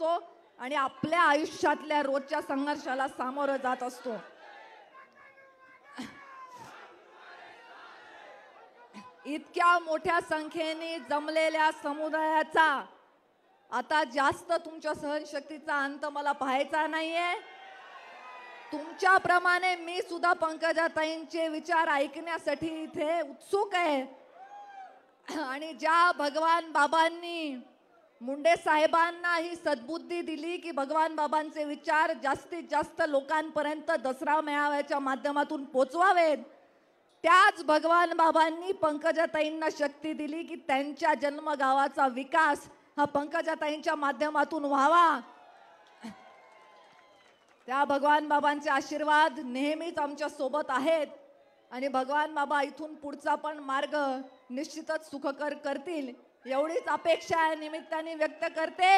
तो आणि आपल्या आयुष्यातल्या रोजच्या संघर्षाला सामोरं जात असतो इतक्या मोठ्या संख्येने जमलेल्या समुदायाचा आता जास्त तुमच्या सहनशक्तीचा अंत मला पाहायचा नाहीये तुमच्याप्रमाणे मी सुद्धा पंकजाताईंचे विचार ऐकण्यासाठी इथे उत्सुक आहे आणि ज्या भगवान बाबांनी मुंडे साहेबांना ही सद्बुद्धी दिली की भगवान बाबांचे विचार जास्तीत जास्त लोकांपर्यंत दसरा मेळाव्याच्या माध्यमातून पोचवावेत त्याच भगवान बाबांनी पंकजाताईंना शक्ती दिली की त्यांच्या जन्मगावाचा विकास हा पंकजाताईंच्या माध्यमातून व्हावा त्या भगवान बाबांचे आशीर्वाद नेहमीच आमच्या सोबत आहेत आणि भगवान बाबा इथून पुढचा पण मार्ग निश्चितच सुखकर करतील एवढीच अपेक्षा या निमित्ताने व्यक्त करते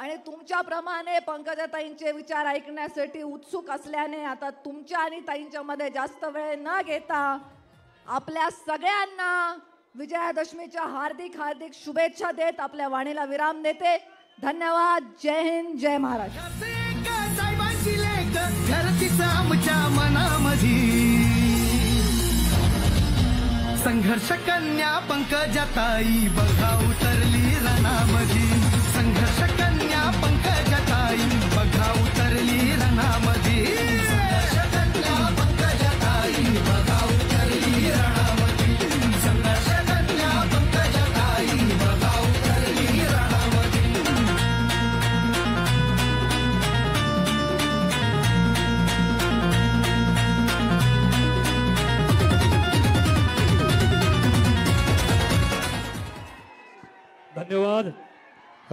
आणि तुमच्याप्रमाणे पंकजाताईंचे विचार ऐकण्यासाठी उत्सुक असल्याने आता तुमच्या आणि ताईंच्या मध्ये जास्त वेळ न घेता आपल्या सगळ्यांना विजयादशमीच्या हार्दिक हार्दिक शुभेच्छा देत आपल्या वाणीला विराम देते धन्यवाद जय हिंद जय महाराष्ट्र संघर्ष कन्या पंकजाताई बघा उतरली रणामधी संघर्ष कन्या पंकजाताई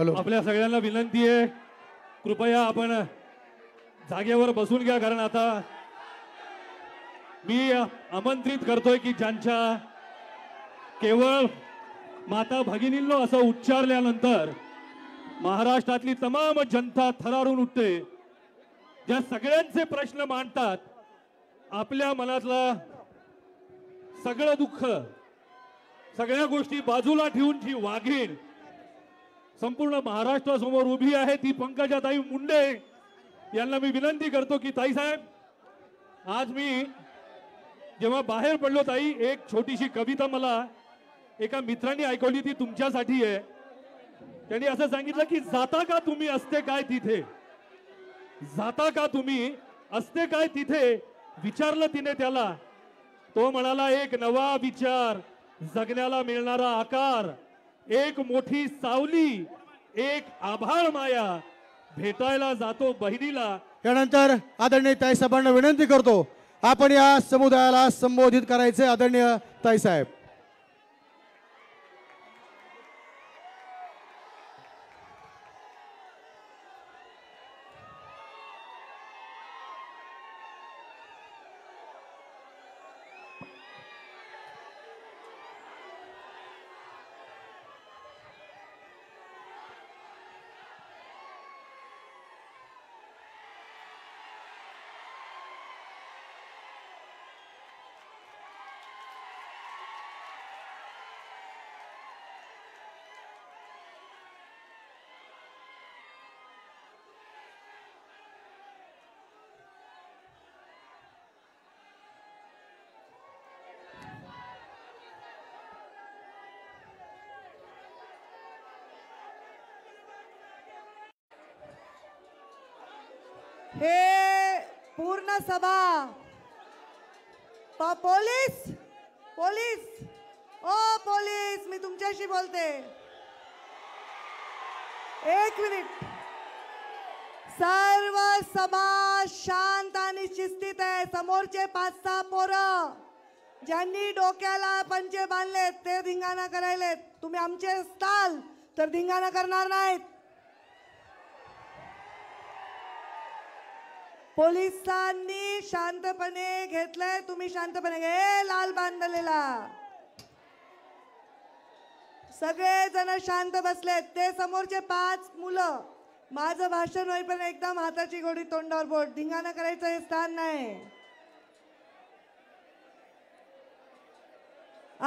हॅलो आपल्या सगळ्यांना विनंती आहे कृपया आपण जागेवर बसून घ्या कारण आता मी आमंत्रित करतोय की ज्यांच्या केवळ माता भगिनींनो असं उच्चारल्यानंतर महाराष्ट्रातली तमाम जनता थरारून उठते ज्या सगळ्यांचे प्रश्न मांडतात आपल्या मनातला सगळं दुःख सगळ्या गोष्टी बाजूला ठेवून जी वाघीण संपूर्ण महाराष्ट्रासमोर उभी आहे ती पंकजा ताई मुंडे यांना मी विनंती करतो की ताई साहेब आज मी जेव्हा बाहेर पडलो ताई एक छोटीशी कविता मला एका मित्रांनी ऐकवली ती तुमच्यासाठी आहे त्यांनी असं सांगितलं की जाता का तुम्ही असते काय तिथे जाता का तुम्ही असते काय तिथे विचारलं तिने त्याला तो म्हणाला एक नवा विचार जगण्याला मिळणारा आकार एक मोठी सावली एक आभार माया भेटायला जातो बहिणीला त्यानंतर आदरणीय ताई साहेबांना विनंती करतो आपण या समुदायाला संबोधित करायचे आदरणीय ताई साहेब हे पूर्ण सभा पोलीस पोलीस ओ पोलीस मी तुमच्याशी बोलते एक मिनिट सर्व सभा शांत आणि शिस्तीत आहे समोरचे पाच सहा पोरं ज्यांनी डोक्याला पंचे बांधलेत ते धिंगाणा करायलेत तुम्ही आमचे असताल तर धिंगाणा करणार नाहीत पोलिसांनी शांतपणे घेतलंय तुम्ही शांतपणे घे लाल बांधलेला सगळे जण शांत बसलेत ते समोरचे पाच मुलं माझं भाषण होईपर्यंत एकदम हाताची गोडी तोंडावर बोट धिंगाणा करायचं हे स्थान नाही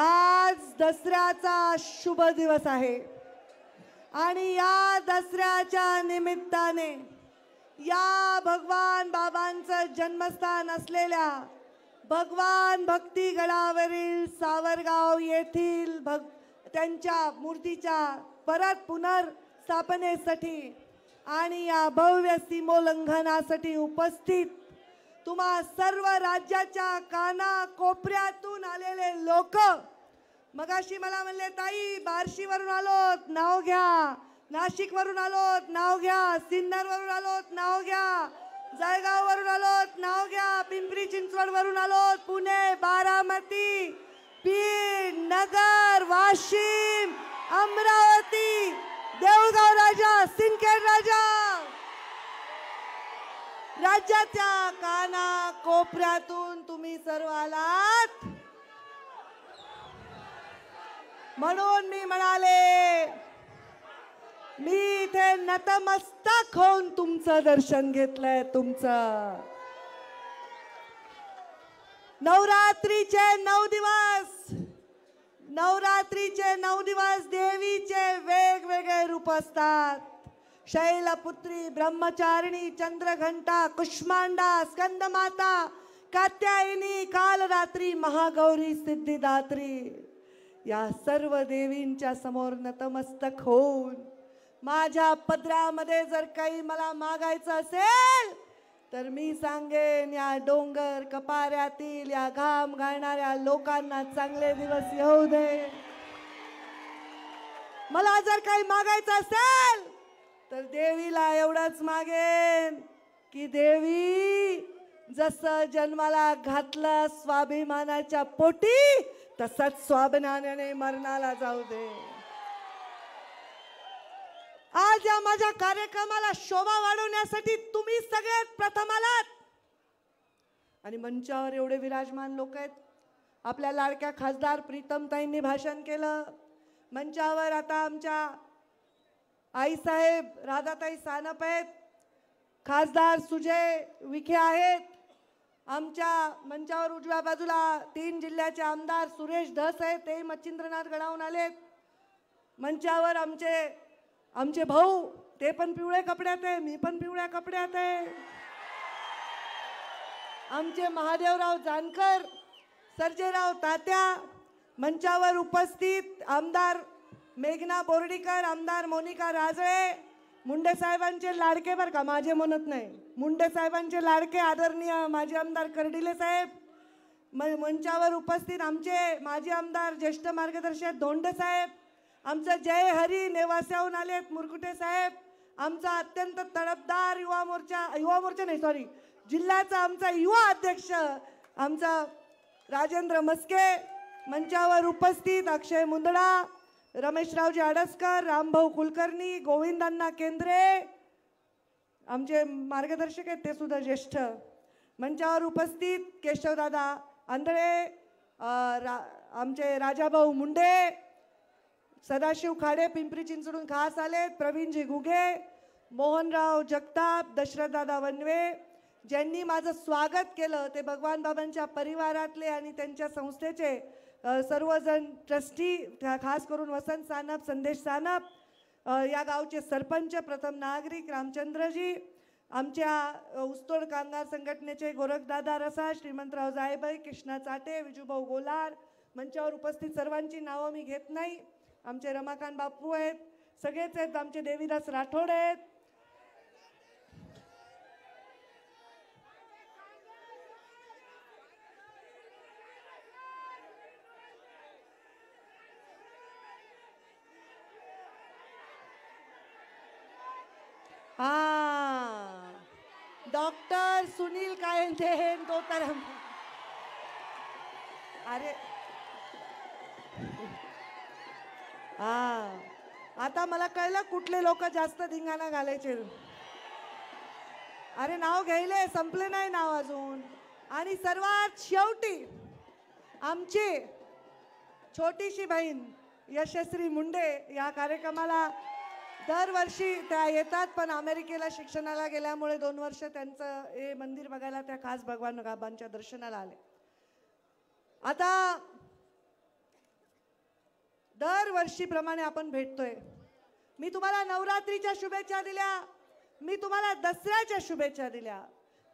आज दसऱ्याचा शुभ दिवस आहे आणि या दसऱ्याच्या निमित्ताने या भगवान बाबांचं जन्मस्थान असलेल्या भगवान भक्ती गडावरील सावरगाव येथील भग त्यांच्या मूर्तीच्या परत पुनर्स्थापनेसाठी आणि या भव्य सीमोल्लंघनासाठी उपस्थित तुम्हा सर्व राज्याच्या काना कोपऱ्यातून आलेले लोक मगाशी मला म्हणले ताई बार्शीवरून आलो नाव घ्या नाशिक वरून आलोत नाव घ्या सिन्नर वरून आलोत नाव घ्या जळगाव वरून आलोत नाव घ्या पिंपरी चिंचवड वरून आलोत पुणे बारामती पीड नगर वाशिम अमरावती देवगाव राजा सिंदखेड राजा राज्याच्या काना कोपऱ्यातून तुम्ही सर्व आलात म्हणून मी म्हणाले मी इथे नतमस्तक होऊन तुमचं दर्शन घेतलंय तुमचं नवरात्रीचे नऊ दिवस नवरात्रीचे नऊ दिवस देवीचे वेगवेगळे रूप असतात शैलपुत्री ब्रह्मचारिणी चंद्रघंटा कुष्मांडा स्कंदमाता कात्यायनी कालरात्री महागौरी सिद्धिदात्री या सर्व देवींच्या समोर नतमस्तक होऊन माझ्या पदरामध्ये जर काही मला मागायचं असेल तर मी सांगेन या डोंगर कपाऱ्यातील या घाम घालणाऱ्या लोकांना चांगले दिवस येऊ दे मला जर काही मागायचं असेल तर देवीला एवढंच मागेन की देवी जसं जन्माला घातलं स्वाभिमानाच्या पोटी तसंच स्वाभिमानाने मरणाला जाऊ दे आज या माझ्या कार्यक्रमाला शोभा वाढवण्यासाठी तुम्ही सगळ्यात प्रथम आलात आणि मंचावर एवढे विराजमान लोक आहेत आपल्या लाडक्या खासदार प्रीतमताईंनी भाषण केलं मंचावर आता आमच्या आईसाहेब राधाताई सानप आहेत खासदार सुजय विखे आहेत आमच्या मंचावर उजव्या बाजूला तीन जिल्ह्याचे आमदार सुरेश धस आहेत ते मच्छिंद्रनाथ गडावून आलेत मंचावर आमचे आमचे भाऊ ते पण पिवळे कपड्यात आहे मी पण पिवळ्या कपड्यात आहे आमचे महादेवराव जानकर सर्जेराव तात्या मंचावर उपस्थित आमदार मेघना बोर्डीकर आमदार मोनिका राजळे मुंडे साहेबांचे लाडके बरं का माझे म्हणत नाही मुंडे साहेबांचे लाडके आदरणीय माझे आमदार कर्डिले साहेब मंचावर उपस्थित आमचे माजी आमदार ज्येष्ठ मार्गदर्शक धोंडे साहेब आमचं जय हरी नेवास्याहून आले मुरकुटे साहेब आमचा अत्यंत तडपदार युवा मोर्चा युवा मोर्चा नाही सॉरी जिल्ह्याचा आमचा युवा अध्यक्ष आमचा राजेंद्र मस्के मंचावर उपस्थित अक्षय मुंदडा रमेशरावजी आडसकर रामभाऊ कुलकर्णी गोविंदांना केंद्रे आमचे मार्गदर्शक आहेत ते सुद्धा ज्येष्ठ मंचावर उपस्थित केशवदादा आंधळे रा आमचे राजाभाऊ मुंडे सदाशिव खाडे पिंपरी चिंचवडून खास आले प्रवीणजी घुगे मोहनराव जगताप दशरथदादा वनवे ज्यांनी माझं स्वागत केलं ते भगवान बाबांच्या परिवारातले आणि त्यांच्या संस्थेचे सर्वजण ट्रस्टी खास करून वसंत सानप संदेश सानप या गावचे सरपंच प्रथम नागरिक रामचंद्रजी आमच्या उस्तोड कामगार संघटनेचे गोरखदादा रसा श्रीमंतराव जायबाई कृष्णा चाटे विजूभाऊ गोलार मंचावर उपस्थित सर्वांची नावं मी घेत नाही आमचे रमाकांत बापू आहेत सगळेच आहेत आमचे देवीदास राठोड आहेत हा डॉक्टर सुनील कायंदे हे तोताराम अरे हा आता मला कळलं कुठले लोक जास्त धिंगाणा घालायचे अरे नाव घ्यायले संपले नाही नाव अजून आणि सर्वात शेवटी आमची छोटीशी बहीण यशस्वी मुंडे या कार्यक्रमाला दरवर्षी त्या येतात पण अमेरिकेला शिक्षणाला गेल्यामुळे दोन वर्ष त्यांचं हे मंदिर बघायला त्या खास भगवान बाबांच्या दर्शनाला आले आता दरवर्षीप्रमाणे आपण भेटतोय मी तुम्हाला नवरात्रीच्या शुभेच्छा दिल्या मी तुम्हाला दसऱ्याच्या शुभेच्छा दिल्या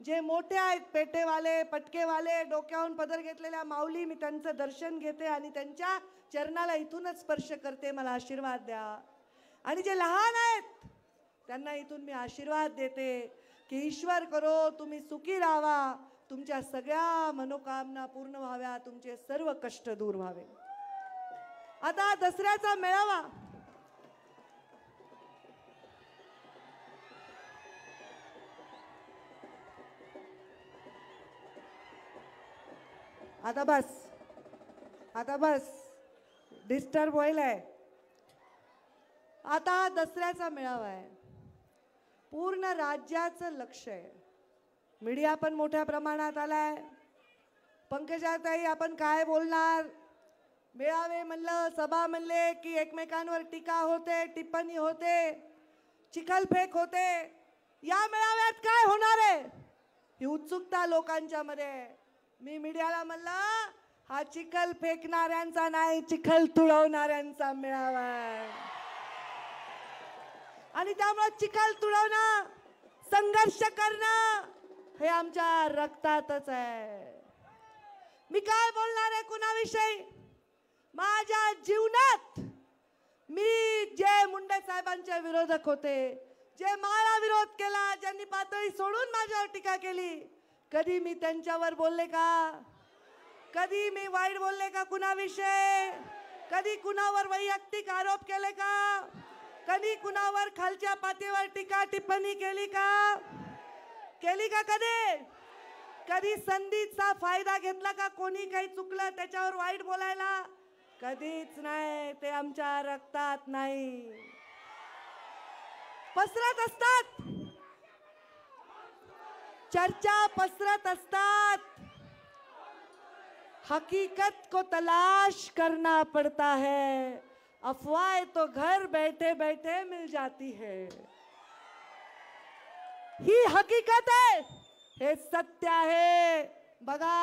जे मोठे आहेत पेटेवाले पटकेवाले डोक्याहून पदर घेतलेल्या माऊली मी त्यांचं दर्शन घेते आणि त्यांच्या चरणाला इथूनच स्पर्श करते मला आशीर्वाद द्या आणि जे लहान आहेत त्यांना इथून मी आशीर्वाद देते की ईश्वर करो तुम्ही सुखी राहावा तुमच्या सगळ्या मनोकामना पूर्ण व्हाव्या तुमचे सर्व कष्ट दूर व्हावे आता दसऱ्याचा मेळावा आता बस आता बस डिस्टर्ब होईल आहे आता दसऱ्याचा मेळावा आहे पूर्ण राज्याचं लक्ष आहे मीडिया पण मोठ्या प्रमाणात आलाय पंकजाताई आपण काय बोलणार मेळावे म्हणलं सभा म्हणले की एकमेकांवर टीका होते टिप्पणी होते चिखलफेक होते या मेळाव्यात काय होणार आहे ही उत्सुकता लोकांच्या मध्ये मी मीडियाला म्हणलं हा चिखल फेकणाऱ्यांचा नाही चिखल तुळवणाऱ्यांचा मेळावा आणि त्यामुळे चिखल तुळवणं संघर्ष करणं हे आमच्या रक्तातच आहे मी काय बोलणार आहे कुणाविषयी माझ्या जीवनात मी जे मुंडे साहेबांच्या विरोधक होते जे मला विरोध केला ज्यांनी पातळी सोडून माझ्यावर टीका केली कधी मी त्यांच्यावर बोलले का कधी मी वाईट बोलले का कुणाविषयी कधी कुणावर वैयक्तिक आरोप केले का कधी कुणावर खालच्या पातळीवर टीका टिप्पणी केली का केली का कधी कधी संधीचा फायदा घेतला का कोणी काही चुकलं त्याच्यावर वाईट बोलायला कधीच नाही ते आमच्या रक्तात नाही पसरत असतात चर्चा पसरत असतात हकीकत को तलाश करना पड़ता है अफवाह तो घर बैठे बैठे मिल जाती है ही हकीकत है हे सत्य आहे बघा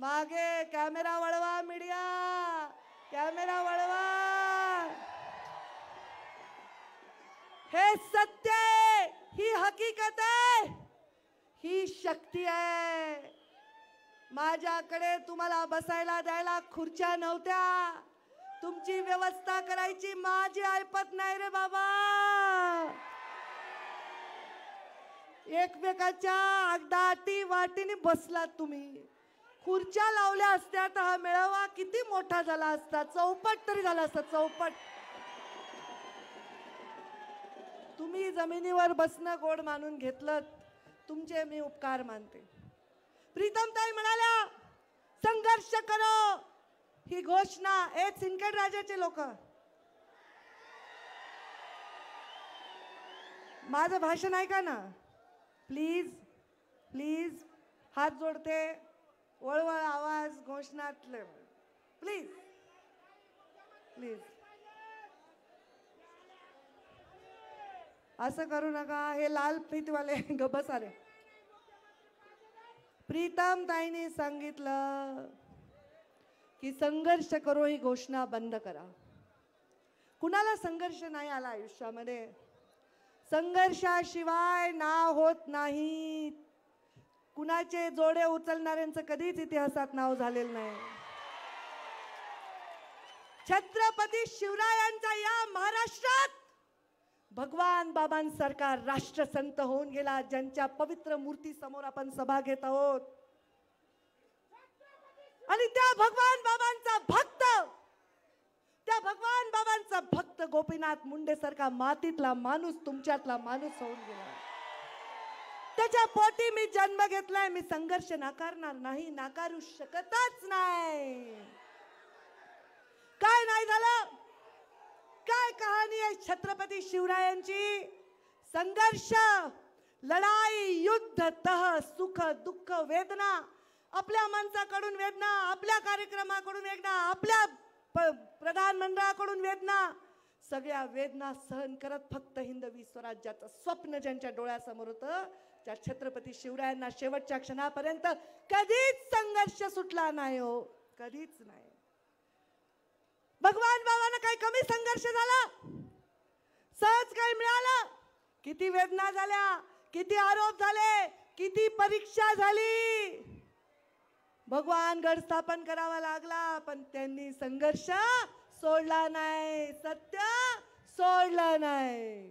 मागे कॅमेरा वळवा मीडिया कॅमेरा वळवा हे सत्य ही हकीकत आहे ही शक्ती आहे माझ्याकडे तुम्हाला बसायला द्यायला खुर्च्या नव्हत्या तुमची व्यवस्था करायची माझी ऐपत नाही रे बाबा एकमेकाच्या अटी वाटीने बसलात तुम्ही खुर्च्या लावल्या असत्या तर हा मेळावा किती मोठा झाला असता चौपट तरी झाला असता चौपट तुम्ही जमिनीवर बसणं गोड मानून घेतलं तुमचे मी उपकार मानते प्रीतमताई म्हणाल्या संघर्ष करो ही घोषणा ए सिंकेड राजाचे लोक माझं भाषण ऐका ना प्लीज प्लीज हात जोडते वळवळ आवाज घोषणातले प्लीज प्लीज असं करू नका हे लाल प्रीतवाले गबस सारे प्रीतम ताईने सांगितलं की संघर्ष करो ही घोषणा बंद करा कुणाला संघर्ष नाही आला आयुष्यामध्ये संघर्षाशिवाय ना होत नाही कुणाचे जोडे उचलणाऱ्यांचं कधीच इतिहासात नाव झालेलं नाही छत्रपती शिवरायांचा या महाराष्ट्रात भगवान बाबांसारखा राष्ट्रसंत होऊन गेला ज्यांच्या पवित्र मूर्ती समोर आपण सभा घेत आहोत आणि त्या भगवान बाबांचा भक्त त्या भगवान बाबांचा भक्त गोपीनाथ मुंडे सारखा मातीतला माणूस तुमच्यातला माणूस होऊन गेला त्याच्या पोटी मी जन्म घेतलाय मी संघर्ष नाकारणार नाही नाकारू शकतच नाही काय नाही झालं काय कहाणी आहे छत्रपती शिवरायांची संघर्ष लढाई युद्ध तह सुख दुःख वेदना आपल्या माणसाकडून वेदना आपल्या कार्यक्रमाकडून वेदना आपल्या प्रधानमंडळाकडून वेदना सगळ्या वेदना सहन करत फक्त हिंदवी स्वराज्याचं स्वप्न ज्यांच्या डोळ्यासमोर होतं त्या छत्रपती शिवरायांना शेवटच्या क्षणापर्यंत कधीच संघर्ष सुटला नाही हो कधीच नाही भगवान बाबांना काही कमी संघर्ष झाला सहज काही मिळालं किती वेदना झाल्या किती आरोप झाले किती परीक्षा झाली भगवान गड स्थापन करावा लागला पण त्यांनी संघर्ष सोडला नाही सत्य सोडला नाही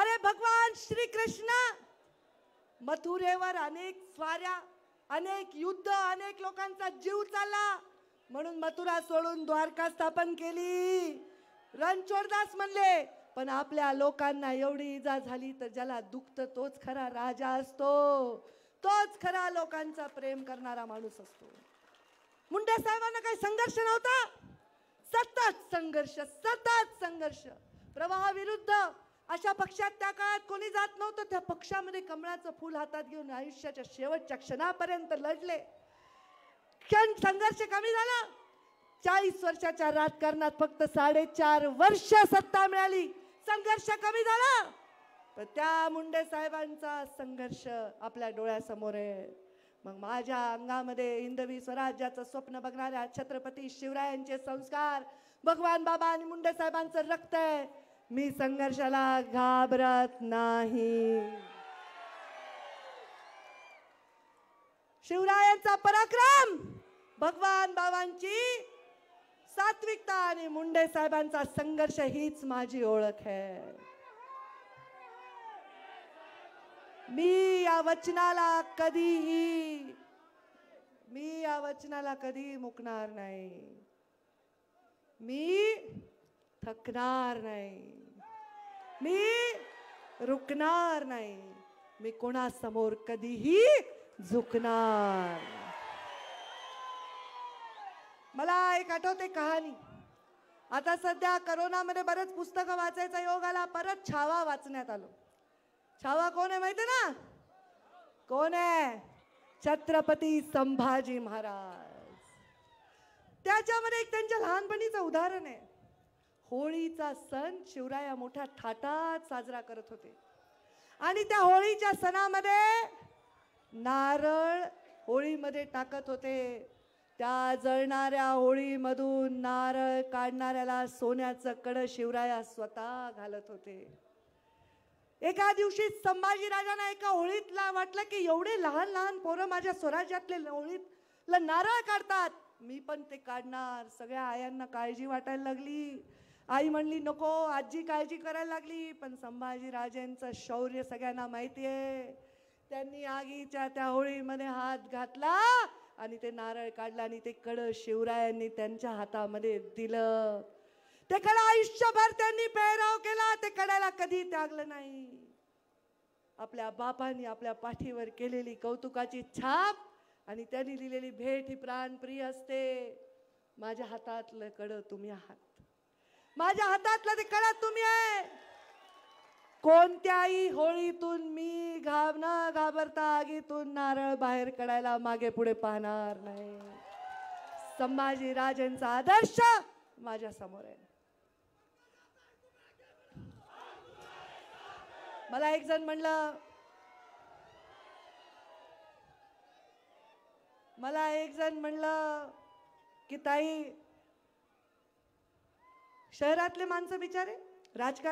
अरे भगवान श्री कृष्ण मथुरेवर अनेक स्वाऱ्या अनेक युद्ध अनेक लोकांचा जीव चालला म्हणून मथुरा सोडून द्वारका स्थापन केली रणछोडदास म्हणले पण आपल्या लोकांना एवढी इजा झाली तर ज्याला दुखत तोच खरा राजा असतो तोच खरा लोकांचा प्रेम करणारा माणूस असतो मुंडे साहेबांना काही संघर्ष नव्हता सतत संघर्ष सतत संघर्ष प्रवाहाविरुद्ध अशा पक्षात त्या काळात कोणी जात नव्हतं त्या पक्षामध्ये कमळाचं फूल हातात घेऊन आयुष्याच्या शेवटच्या क्षणापर्यंत लढले क्षण संघर्ष कमी झाला चाळीस वर्षाच्या राजकारणात फक्त साडेचार वर्ष सत्ता मिळाली संघर्ष कमी झाला पण त्या मुंडे साहेबांचा संघर्ष आपल्या डोळ्यासमोर आहे मग माझ्या अंगामध्ये हिंदवी स्वराज्याचं स्वप्न बघणाऱ्या छत्रपती शिवरायांचे संस्कार भगवान बाबा आणि मुंडे साहेबांचं रक्त आहे मी संघर्षाला घाबरत नाही शिवरायांचा पराक्रम भगवान बाबांची सात्विकता आणि मुंडे साहेबांचा संघर्ष हीच माझी ओळख आहे मी या वचनाला कधीही मी या वचनाला कधी मुकणार नाही मी थकणार नाही मी रुकणार नाही मी कोणासमोर कधीही झुकणार मला एक आठवते कहाणी आता सध्या करोनामध्ये बरेच पुस्तकं वाचायचा योग आला परत छावा वाचण्यात आलो छावा कोण आहे माहिती ना कोण आहे छत्रपती संभाजी महाराज त्याच्यामध्ये एक त्यांच्या लहानपणीचं उदाहरण आहे होळीचा सण शिवराया मोठ्या थाटात साजरा करत होते आणि त्या होळीच्या सणामध्ये नारळ होळीमध्ये टाकत होते त्या जळणाऱ्या होळीमधून नारळ काढणाऱ्याला सोन्याचं कड शिवराया स्वतः घालत होते एका दिवशी संभाजीराजांना एका होळीतला वाटलं की एवढे लहान लहान पोरं माझ्या स्वराज्यातले ल नारळ काढतात मी पण ते काढणार सगळ्या आयांना काळजी वाटायला लागली आई म्हणली नको आजी काळजी करायला लागली पण संभाजीराजेंचं शौर्य सगळ्यांना माहिती आहे त्यांनी आगीच्या त्या होळीमध्ये हात घातला आणि ते नारळ काढला आणि ते कड शिवरायांनी त्यांच्या हातामध्ये दिलं ते खडा आयुष्यभर त्यांनी पेहराव केला ते कड्याला कधी त्यागलं नाही आपल्या बापांनी आपल्या पाठीवर केलेली कौतुकाची छाप आणि त्यांनी दिलेली भेट ही प्राणप्रिय असते माझ्या हातातलं कड तुम्ही आहात माझ्या हातातलं ते कडा तुम्ही आहे कोणत्याही होळीतून मी घाब न घाबरता आगीतून नारळ बाहेर कडायला मागे पुढे पाहणार नाही संभाजी राजेंचा आदर्श माझ्या समोर आहे मला एक जण म्हणलं मला एक जण म्हणलं की ताई शहरातले माणसं बिचारे राजकारण